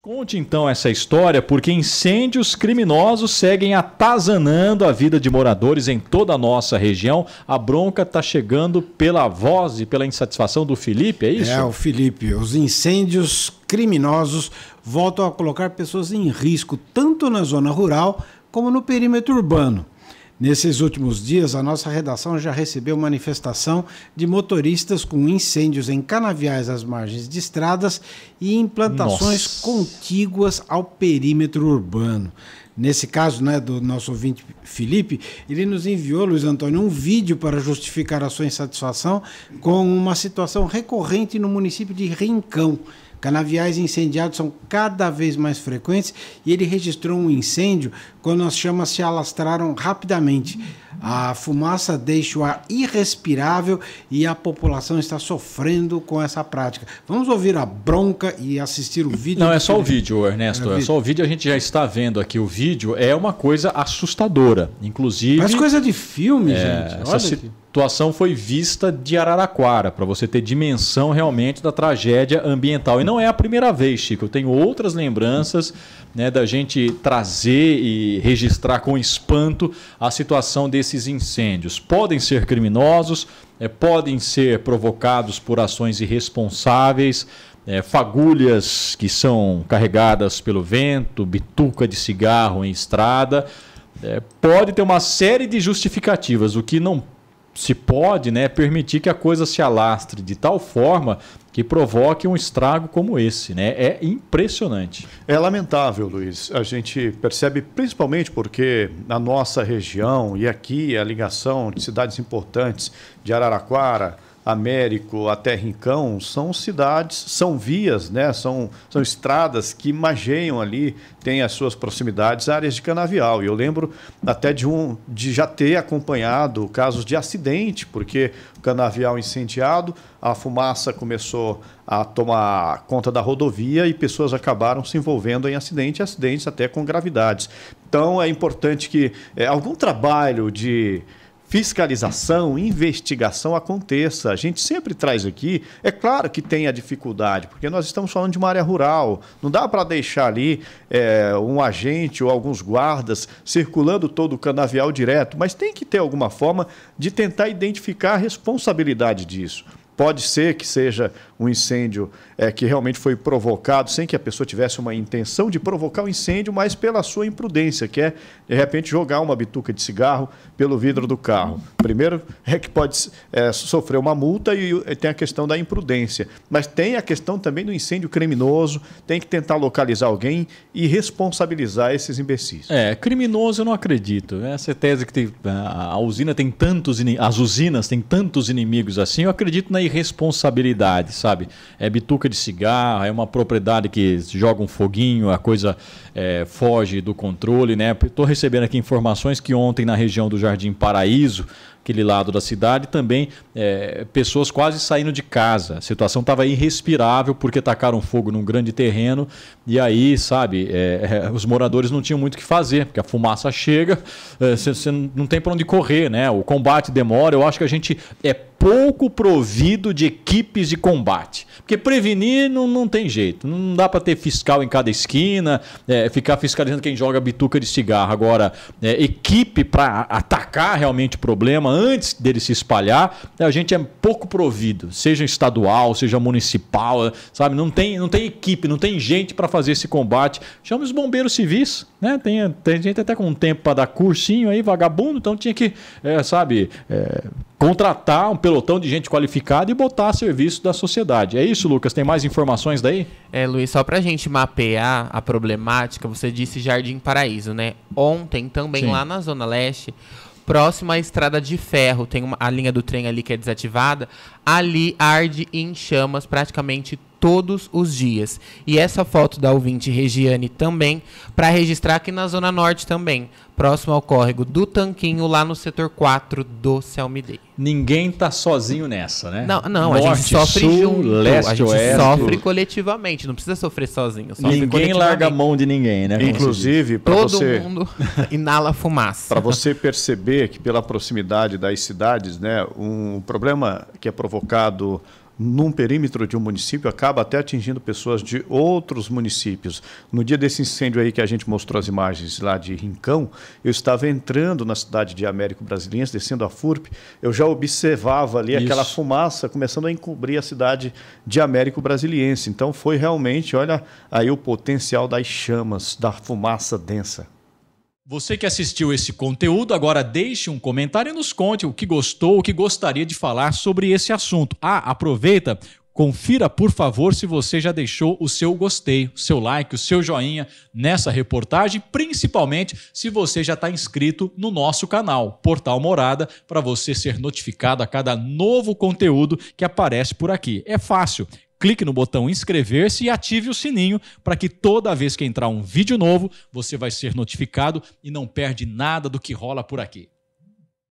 Conte então essa história, porque incêndios criminosos seguem atazanando a vida de moradores em toda a nossa região. A bronca está chegando pela voz e pela insatisfação do Felipe, é isso? É, o Felipe. Os incêndios criminosos voltam a colocar pessoas em risco, tanto na zona rural como no perímetro urbano. Nesses últimos dias, a nossa redação já recebeu manifestação de motoristas com incêndios em canaviais às margens de estradas e implantações nossa. contíguas ao perímetro urbano. Nesse caso, né, do nosso ouvinte Felipe, ele nos enviou, Luiz Antônio, um vídeo para justificar a sua insatisfação com uma situação recorrente no município de Rincão. Canaviais incendiados são cada vez mais frequentes e ele registrou um incêndio quando as chamas se alastraram rapidamente. A fumaça deixa o ar irrespirável e a população está sofrendo com essa prática. Vamos ouvir a bronca e assistir o vídeo. Não, é, é, é só o vídeo, Ernesto. É, é só o vídeo, a gente já está vendo aqui. O vídeo é uma coisa assustadora. Inclusive. Mas coisa de filme, é, gente. Olha essa, aqui situação foi vista de Araraquara, para você ter dimensão realmente da tragédia ambiental. E não é a primeira vez, Chico. Eu tenho outras lembranças né, da gente trazer e registrar com espanto a situação desses incêndios. Podem ser criminosos, é, podem ser provocados por ações irresponsáveis. É, fagulhas que são carregadas pelo vento, bituca de cigarro em estrada, é, pode ter uma série de justificativas. O que não se pode né, permitir que a coisa se alastre de tal forma que provoque um estrago como esse. Né? É impressionante. É lamentável, Luiz. A gente percebe principalmente porque na nossa região e aqui a ligação de cidades importantes de Araraquara, Américo até Rincão são cidades, são vias, né? são, são estradas que mageiam ali, têm as suas proximidades áreas de canavial. E eu lembro até de, um, de já ter acompanhado casos de acidente, porque o canavial incendiado, a fumaça começou a tomar conta da rodovia e pessoas acabaram se envolvendo em acidente, acidentes até com gravidades. Então é importante que é, algum trabalho de fiscalização, investigação aconteça. A gente sempre traz aqui, é claro que tem a dificuldade, porque nós estamos falando de uma área rural. Não dá para deixar ali é, um agente ou alguns guardas circulando todo o canavial direto, mas tem que ter alguma forma de tentar identificar a responsabilidade disso. Pode ser que seja um incêndio é, que realmente foi provocado, sem que a pessoa tivesse uma intenção de provocar o um incêndio, mas pela sua imprudência, que é, de repente, jogar uma bituca de cigarro pelo vidro do carro. Primeiro é que pode é, sofrer uma multa e tem a questão da imprudência. Mas tem a questão também do incêndio criminoso, tem que tentar localizar alguém e responsabilizar esses imbecis. É, criminoso eu não acredito. Essa é tese que tem, a usina tem tantos, as usinas têm tantos inimigos assim, eu acredito na irresponsabilidade, sabe? sabe? É bituca de cigarro, é uma propriedade que joga um foguinho, a coisa é, foge do controle, né? Estou recebendo aqui informações que ontem na região do Jardim Paraíso, aquele lado da cidade, também é, pessoas quase saindo de casa. A situação estava irrespirável porque tacaram fogo num grande terreno e aí, sabe, é, é, os moradores não tinham muito o que fazer, porque a fumaça chega, você é, não tem para onde correr, né? O combate demora. Eu acho que a gente é pouco provido de equipes de combate combate. Porque prevenir não, não tem jeito. Não dá para ter fiscal em cada esquina, é, ficar fiscalizando quem joga bituca de cigarro. Agora, é, equipe para atacar realmente o problema antes dele se espalhar, é, a gente é pouco provido, seja estadual, seja municipal, sabe? Não tem, não tem equipe, não tem gente para fazer esse combate. Chama os bombeiros civis, né? Tem, tem gente até com tempo para dar cursinho aí, vagabundo, então tinha que, é, sabe? É, contratar um pelotão de gente qualificada e botar a serviço da sociedade. É isso, Lucas? Tem mais informações daí? É, Luiz, só para a gente mapear a problemática, você disse Jardim Paraíso, né? Ontem, também Sim. lá na Zona Leste, próximo à estrada de ferro, tem uma, a linha do trem ali que é desativada, ali arde em chamas praticamente todos os dias. E essa foto da ouvinte Regiane também, para registrar que na Zona Norte também, próximo ao córrego do Tanquinho, lá no setor 4 do Celmidei. Ninguém tá sozinho nessa, né? Não, não Norte, a gente sofre sul, junto, leste, a gente oeste. sofre coletivamente, não precisa sofrer sozinho. Sofre ninguém larga a mão de ninguém, né? Inclusive, para você... Todo mundo inala fumaça. Para você perceber que pela proximidade das cidades, né, um problema que é provocado num perímetro de um município acaba até atingindo pessoas de outros municípios. No dia desse incêndio aí que a gente mostrou as imagens lá de Rincão, eu estava entrando na cidade de Américo Brasiliense, descendo a FURP, eu já observava ali Isso. aquela fumaça começando a encobrir a cidade de Américo Brasiliense. Então foi realmente, olha aí o potencial das chamas, da fumaça densa. Você que assistiu esse conteúdo, agora deixe um comentário e nos conte o que gostou, o que gostaria de falar sobre esse assunto. Ah, aproveita, confira por favor se você já deixou o seu gostei, o seu like, o seu joinha nessa reportagem, principalmente se você já está inscrito no nosso canal, Portal Morada, para você ser notificado a cada novo conteúdo que aparece por aqui. É fácil clique no botão inscrever-se e ative o sininho para que toda vez que entrar um vídeo novo, você vai ser notificado e não perde nada do que rola por aqui.